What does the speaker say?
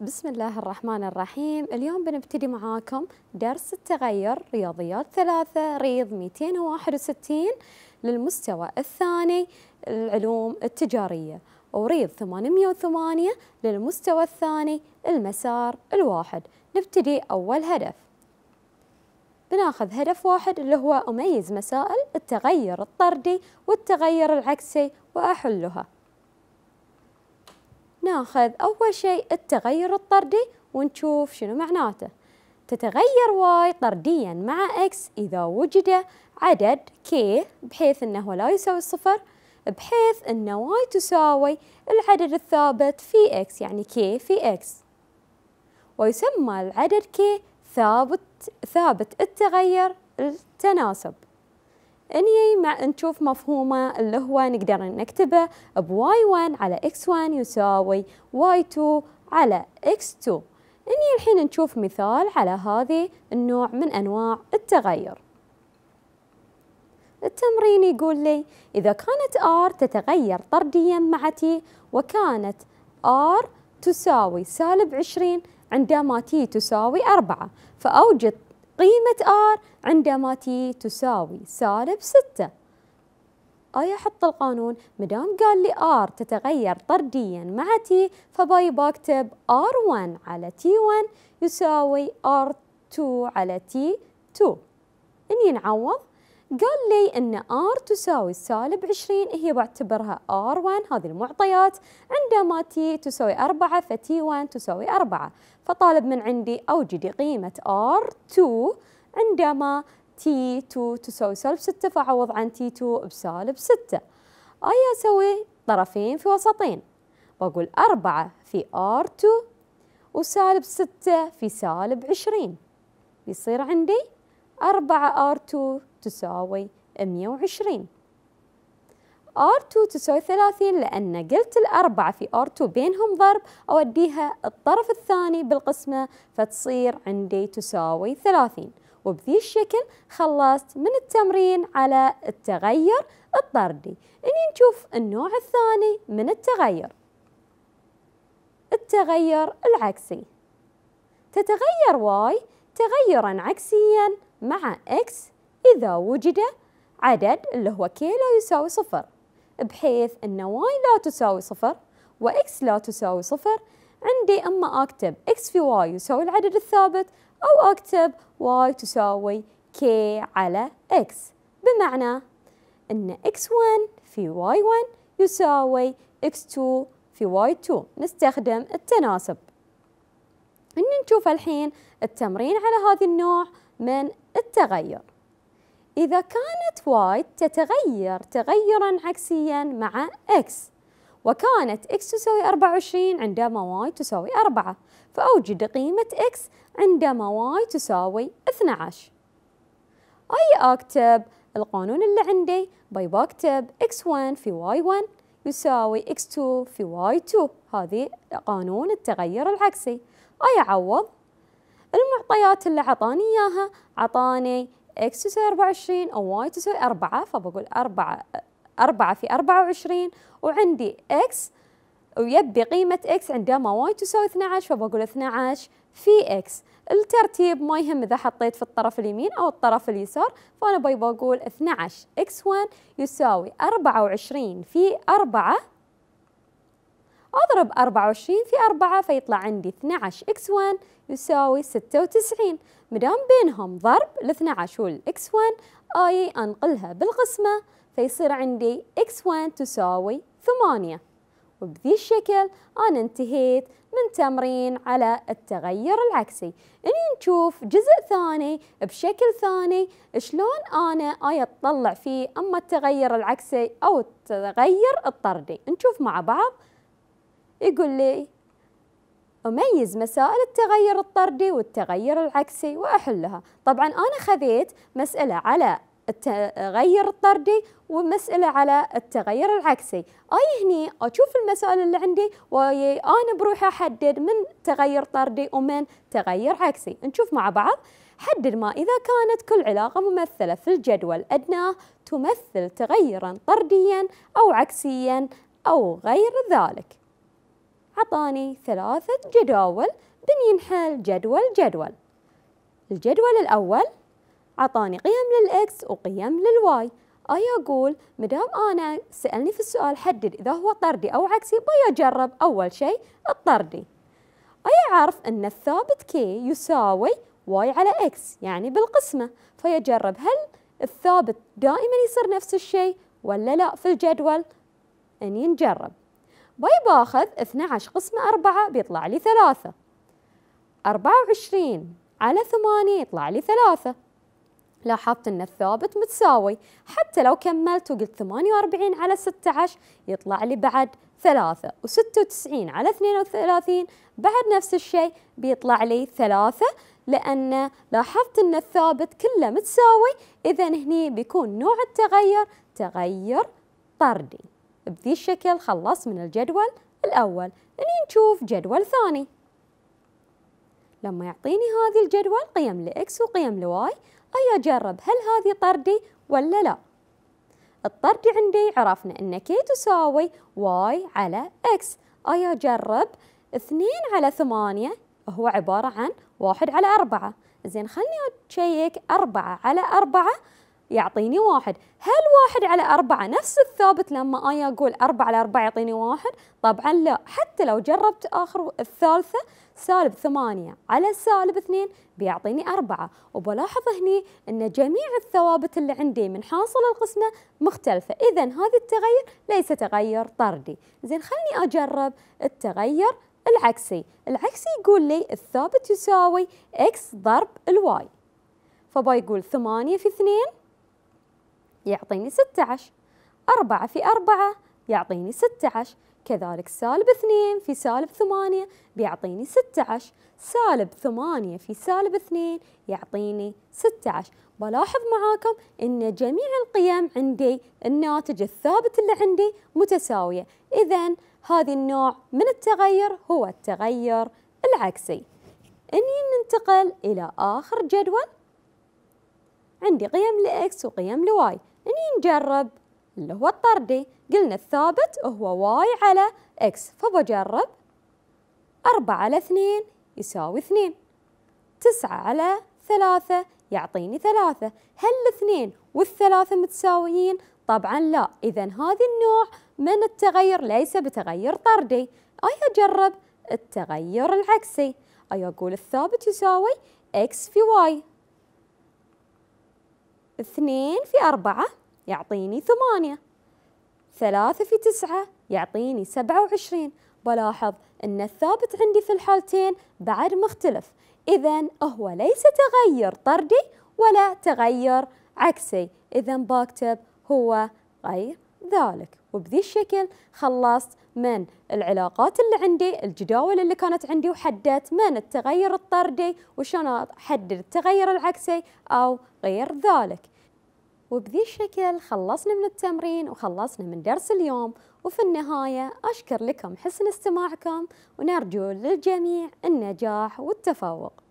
بسم الله الرحمن الرحيم اليوم بنبتدي معاكم درس التغير رياضيات ثلاثة ريض 261 للمستوى الثاني العلوم التجارية وريض 808 للمستوى الثاني المسار الواحد نبتدي أول هدف بناخذ هدف واحد اللي هو أميز مسائل التغير الطردي والتغير العكسي وأحلها ناخذ أول شيء التغير الطردي ونشوف شنو معناته تتغير واي طرديا مع اكس إذا وجد عدد k بحيث أنه لا يساوي الصفر بحيث أن واي تساوي العدد الثابت في x يعني k في x ويسمى العدد k ثابت ثابت التغير التناسب اني مع نشوف مفهومه اللي هو نقدر نكتبه بواي 1 على اكس 1 يساوي واي 2 على اكس 2 اني الحين نشوف مثال على هذه النوع من انواع التغير التمرين يقول لي إذا كانت R تتغير طرديا مع T وكانت R تساوي سالب 20 عندما T تساوي 4 فأوجد قيمة R عندما تي تساوي سالب ستة آية حط القانون مدام قال لي R تتغير طرديا مع T فباي بكتب R1 على T1 يساوي R2 على T2 إني نعوض قال لي أن R تساوي سالب 20 هي بعتبرها R1 هذه المعطيات عندما T تساوي 4 ft1 تساوي 4 فطالب من عندي أوجدي قيمة R2 عندما T2 تساوي سالب 6 فأعوض عن T2 بسالب 6 أي أسوي طرفين في وسطين بقول 4 في R2 وسالب 6 في سالب 20 بيصير عندي 4 R2 تساوي 120 R2 تساوي 30 لأن قلت الأربعة في R2 بينهم ضرب أوديها الطرف الثاني بالقسمة فتصير عندي تساوي 30 وبذي الشكل خلصت من التمرين على التغير الطردي إني نشوف النوع الثاني من التغير التغير العكسي تتغير y تغيرا عكسيا مع x إذا وجد عدد اللي هو كي لا يساوي صفر بحيث أن واي لا تساوي صفر وإكس لا تساوي صفر عندي إما أكتب إكس في واي يساوي العدد الثابت أو أكتب واي تساوي كي على إكس بمعنى أن x1 في y1 يساوي x2 في y2 نستخدم التناسب إن نشوف الحين التمرين على هذا النوع من التغير إذا كانت واي تتغير تغيرا عكسيا مع x وكانت x تساوي 24 عندما y تساوي 4 فأوجد قيمة x عندما y تساوي 12 أي أكتب القانون اللي عندي باي بكتب x1 في y1 يساوي x2 في y2 هذه قانون التغير العكسي أي أعوض المعطيات اللي عطاني إياها عطاني اكس تساوي 24 او واي تساوي 4 فبقول 4 4 في 24 وعندي اكس ويبي قيمة اكس عندما واي تساوي 12 فبقول 12 في اكس الترتيب ما يهم إذا حطيت في الطرف اليمين أو الطرف اليسار فأنا بقول 12 x1 يساوي 24 في 4 أضرب 24 في 4 فيطلع عندي 12 إكس 1 يساوي 96 مدام بينهم ضرب الـ 12 وال x 1 آي أنقلها بالقسمة فيصير عندي x 1 تساوي 8 وبذي الشكل أنا انتهيت من تمرين على التغير العكسي إني نشوف جزء ثاني بشكل ثاني شلون أنا آي أطلع فيه أما التغير العكسي أو التغير الطردي نشوف مع بعض يقول لي أميز مسائل التغير الطردي والتغير العكسي وأحلها طبعا أنا خذيت مسألة على التغير الطردي ومسألة على التغير العكسي أي هني أشوف المسائل اللي عندي وأنا بروح أحدد من تغير طردي ومن تغير عكسي نشوف مع بعض حدد ما إذا كانت كل علاقة ممثلة في الجدول أدناه تمثل تغيرا طرديا أو عكسيا أو غير ذلك عطاني ثلاثة جداول بنينحل جدول جدول الجدول الأول عطاني قيم للإكس وقيم للواي أي أقول مدام أنا سألني في السؤال حدد إذا هو طردي أو عكسي بيجرب أول شيء الطردي أي أعرف أن الثابت كي يساوي واي على إكس يعني بالقسمة فيجرب هل الثابت دائما يصير نفس الشيء ولا لا في الجدول أن ينجرب باي باخذ 12 قسمة 4 بيطلع لي 3 24 على 8 يطلع لي 3 لاحظت ان الثابت متساوي حتى لو كملت وقلت 48 على 16 يطلع لي بعد 3 و96 على 32 بعد نفس الشيء بيطلع لي 3 لأن لاحظت أن الثابت كله متساوي إذا هني بيكون نوع التغير تغير طردي بذي الشكل خلص من الجدول الأول اني نشوف جدول ثاني لما يعطيني هذه الجدول قيم لإكس وقيم لواي أي أجرب هل هذه طردي ولا لا الطردي عندي عرفنا أن كي تساوي واي على إكس أي أجرب اثنين على ثمانية هو عبارة عن واحد على أربعة زين خلني أشيك أربعة على أربعة يعطيني واحد هل واحد على أربعة نفس الثابت لما أنا أقول أربعة على أربعة يعطيني واحد طبعا لا حتى لو جربت آخر الثالثة سالب ثمانية على سالب اثنين بيعطيني أربعة وبلاحظ هني أن جميع الثوابت اللي عندي من حاصل القسمة مختلفة إذا هذا التغير ليس تغير طردي زين خلني أجرب التغير العكسي العكسي يقول لي الثابت يساوي x ضرب الواي فبا يقول ثمانية في اثنين يعطيني 16 4 في 4 يعطيني 16 كذلك سالب 2 في سالب 8 بيعطيني 16 سالب 8 في سالب 2 يعطيني 16 بلاحظ معاكم أن جميع القيم عندي الناتج الثابت اللي عندي متساوية إذا هذا النوع من التغير هو التغير العكسي إني ننتقل إلى آخر جدول عندي قيم لإكس وقيم لواي اني نجرب اللي هو الطردي قلنا الثابت هو واي على اكس فبجرب أربعة على اثنين يساوي اثنين تسعة على ثلاثة يعطيني ثلاثة هل الاثنين والثلاثة متساويين؟ طبعا لا إذا هذا النوع من التغير ليس بتغير طردي أي أجرب التغير العكسي أي أقول الثابت يساوي x في y اثنين في أربعة يعطيني ثمانية ثلاثة في تسعة يعطيني سبعة وعشرين بلاحظ أن الثابت عندي في الحالتين بعد مختلف إذا هو ليس تغير طردي ولا تغير عكسي إذا بكتب هو غير ذلك وبذي الشكل خلصت من العلاقات اللي عندي الجداول اللي كانت عندي وحددت من التغير الطردي وشان أحدد التغير العكسي أو غير ذلك وبذي الشكل خلصنا من التمرين وخلصنا من درس اليوم وفي النهاية أشكر لكم حسن استماعكم ونرجو للجميع النجاح والتفوق